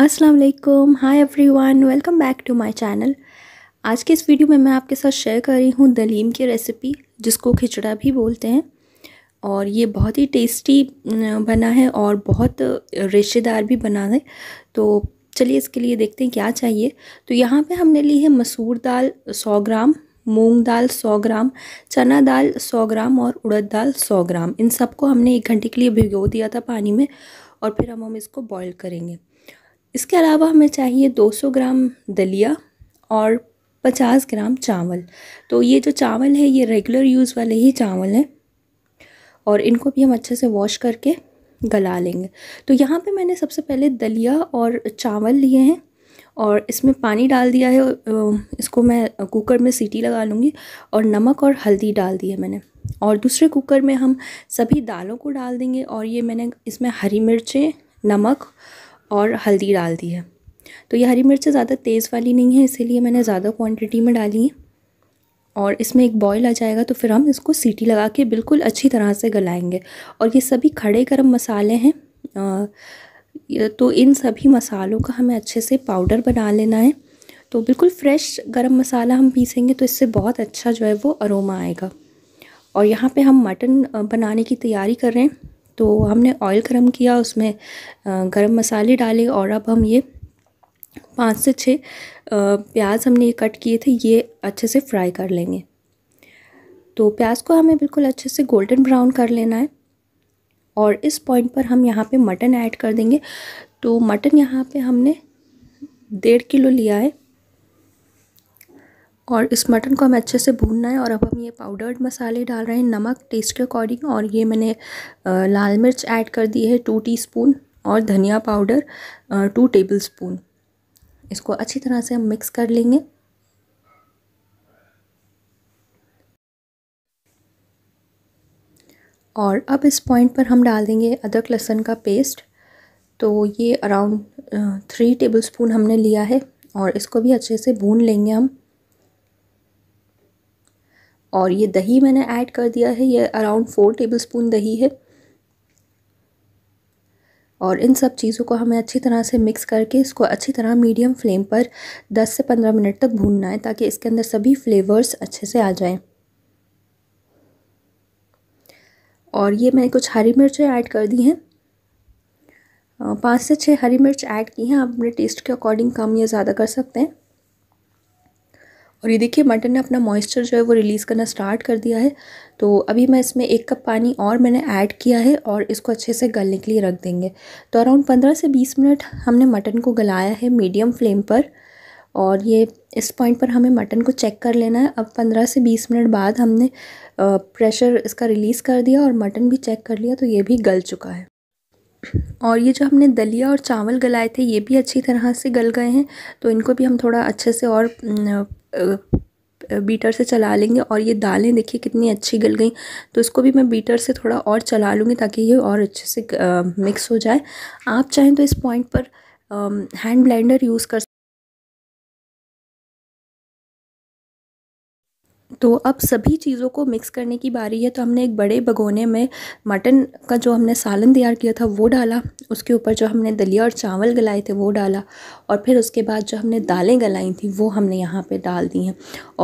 अस्सलाम वालेकुम hi everyone welcome back to my channel आज के इस वीडियो में मैं आपके साथ शेयर कर रही हूँ दलीम की रेसिपी जिसको खिचड़ा भी बोलते हैं और ये बहुत ही टेस्टी बना है और बहुत रेशेदार भी बना है तो चलिए इसके लिए देखते हैं क्या चाहिए तो यहाँ पे हमने ली है मसूर दाल सौ ग्राम मूंग दाल 100 ग्राम चना दाल 100 ग्राम और उड़द दाल 100 ग्राम इन सबको हमने एक घंटे के लिए भिगो दिया था पानी में और फिर हम हम इसको बॉईल करेंगे इसके अलावा हमें चाहिए 200 ग्राम दलिया और 50 ग्राम चावल तो ये जो चावल है ये रेगुलर यूज़ वाले ही चावल हैं और इनको भी हम अच्छे से वॉश करके गला लेंगे तो यहाँ पे मैंने सबसे पहले दलिया और चावल लिए हैं और इसमें पानी डाल दिया है इसको मैं कुकर में सीटी लगा लूँगी और नमक और हल्दी डाल दी है मैंने और दूसरे कुकर में हम सभी दालों को डाल देंगे और ये मैंने इसमें हरी मिर्चें नमक और हल्दी डाल दी है तो ये हरी मिर्च ज़्यादा तेज़ वाली नहीं है इसीलिए मैंने ज़्यादा क्वांटिटी में डाली है और इसमें एक बॉयल आ जाएगा तो फिर हम इसको सीटी लगा के बिल्कुल अच्छी तरह से गलाएंगे और ये सभी खड़े गर्म मसाले हैं आ, तो इन सभी मसालों का हमें अच्छे से पाउडर बना लेना है तो बिल्कुल फ्रेश गर्म मसाला हम पीसेंगे तो इससे बहुत अच्छा जो है वो अरोमा आएगा और यहाँ पर हम मटन बनाने की तैयारी कर रहे हैं तो हमने ऑयल गर्म किया उसमें गरम मसाले डाले और अब हम ये पाँच से छः प्याज हमने ये कट किए थे ये अच्छे से फ्राई कर लेंगे तो प्याज को हमें बिल्कुल अच्छे से गोल्डन ब्राउन कर लेना है और इस पॉइंट पर हम यहाँ पे मटन ऐड कर देंगे तो मटन यहाँ पे हमने डेढ़ किलो लिया है और इस मटन को हमें अच्छे से भूनना है और अब हम ये पाउडर्ड मसाले डाल रहे हैं नमक टेस्ट के अकॉर्डिंग और ये मैंने लाल मिर्च ऐड कर दी है टू टीस्पून और धनिया पाउडर टू टेबल स्पून इसको अच्छी तरह से हम मिक्स कर लेंगे और अब इस पॉइंट पर हम डाल देंगे अदरक लहसुन का पेस्ट तो ये अराउंड थ्री टेबल स्पून हमने लिया है और इसको भी अच्छे से भून लेंगे हम और ये दही मैंने ऐड कर दिया है ये अराउंड फोर टेबलस्पून दही है और इन सब चीज़ों को हमें अच्छी तरह से मिक्स करके इसको अच्छी तरह मीडियम फ्लेम पर 10 से 15 मिनट तक भूनना है ताकि इसके अंदर सभी फ्लेवर्स अच्छे से आ जाएं और ये मैंने कुछ हरी मिर्चें ऐड कर दी हैं पाँच से छः हरी मिर्च ऐड की हैं आप अपने टेस्ट के अकॉर्डिंग कम या ज़्यादा कर सकते हैं और ये देखिए मटन ने अपना मॉइस्चर जो है वो रिलीज़ करना स्टार्ट कर दिया है तो अभी मैं इसमें एक कप पानी और मैंने ऐड किया है और इसको अच्छे से गलने के लिए रख देंगे तो अराउंड पंद्रह से बीस मिनट हमने मटन को गलाया है मीडियम फ्लेम पर और ये इस पॉइंट पर हमें मटन को चेक कर लेना है अब पंद्रह से बीस मिनट बाद हमने प्रेशर इसका रिलीज़ कर दिया और मटन भी चेक कर लिया तो ये भी गल चुका है और ये जो हमने दलिया और चावल गलाए थे ये भी अच्छी तरह से गल गए हैं तो इनको भी हम थोड़ा अच्छे से और बीटर से चला लेंगे और ये दालें देखिए कितनी अच्छी गल गई तो इसको भी मैं बीटर से थोड़ा और चला लूँगी ताकि ये और अच्छे से मिक्स हो जाए आप चाहें तो इस पॉइंट पर हैंड ब्लेंडर यूज़ कर तो अब सभी चीज़ों को मिक्स करने की बारी है तो हमने एक बड़े भगोने में मटन का जो हमने सालन तैयार किया था वो डाला उसके ऊपर जो हमने दलिया और चावल गलाए थे वो डाला और फिर उसके बाद जो हमने दालें गलाई थी वो हमने यहाँ पे डाल दी हैं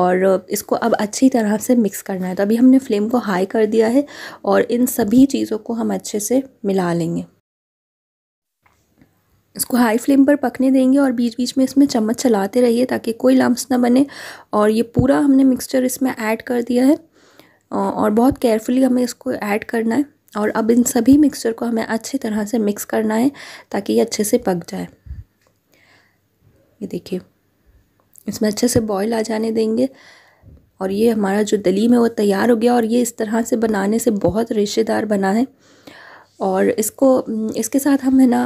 और इसको अब अच्छी तरह से मिक्स करना है तो अभी हमने फ्लेम को हाई कर दिया है और इन सभी चीज़ों को हम अच्छे से मिला लेंगे इसको हाई फ्लेम पर पकने देंगे और बीच बीच में इसमें चम्मच चलाते रहिए ताकि कोई लम्स ना बने और ये पूरा हमने मिक्सचर इसमें ऐड कर दिया है और बहुत केयरफुली हमें इसको ऐड करना है और अब इन सभी मिक्सचर को हमें अच्छी तरह से मिक्स करना है ताकि ये अच्छे से पक जाए ये देखिए इसमें अच्छे से बॉयल आ जाने देंगे और ये हमारा जो दलीम है वो तैयार हो गया और ये इस तरह से बनाने से बहुत रेशेदार बना है और इसको इसके साथ हम है ना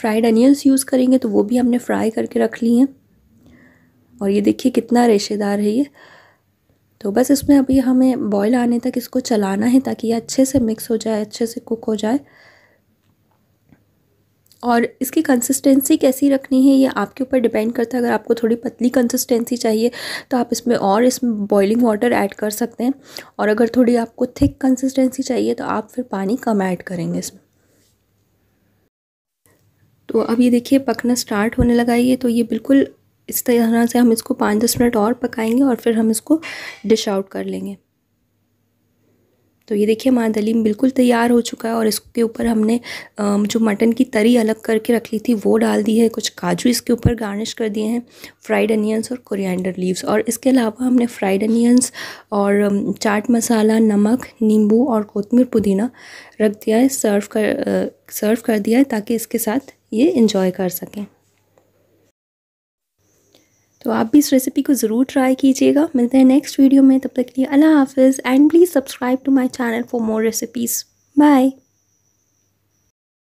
फ्राइड अनियंस यूज़ करेंगे तो वो भी हमने फ्राई करके रख ली हैं और ये देखिए कितना रेशेदार है ये तो बस इसमें अभी हमें बॉयल आने तक इसको चलाना है ताकि ये अच्छे से मिक्स हो जाए अच्छे से कुक हो जाए और इसकी कंसिस्टेंसी कैसी रखनी है ये आपके ऊपर डिपेंड करता है अगर आपको थोड़ी पतली कंसिस्टेंसी चाहिए तो आप इसमें और इसमें बॉइलिंग वाटर ऐड कर सकते हैं और अगर थोड़ी आपको थिक कंसिस्टेंसी चाहिए तो आप फिर पानी कम ऐड करेंगे इसमें तो अब ये देखिए पकना स्टार्ट होने लगा ये तो ये बिल्कुल इस तरह से हम इसको पाँच दस मिनट और पकाएंगे और फिर हम इसको डिश आउट कर लेंगे तो ये देखिए हमारा दलीम बिल्कुल तैयार हो चुका है और इसके ऊपर हमने जो मटन की तरी अलग करके रख ली थी वो डाल दी है कुछ काजू इसके ऊपर गार्निश कर दिए हैं फ्राइड अनियंस और कोरिएंडर लीव्स और इसके अलावा हमने फ्राइड अनियंस और चाट मसाला नमक नींबू और कोतमीर पुदीना रख दिया है सर्व कर सर्व कर दिया है ताकि इसके साथ ये इंजॉय कर सकें तो आप भी इस रेसिपी को ज़रूर ट्राई कीजिएगा मिलते हैं नेक्स्ट वीडियो में तब तक के लिए अल्लाह हाफिज़ and please subscribe to my channel for more recipes bye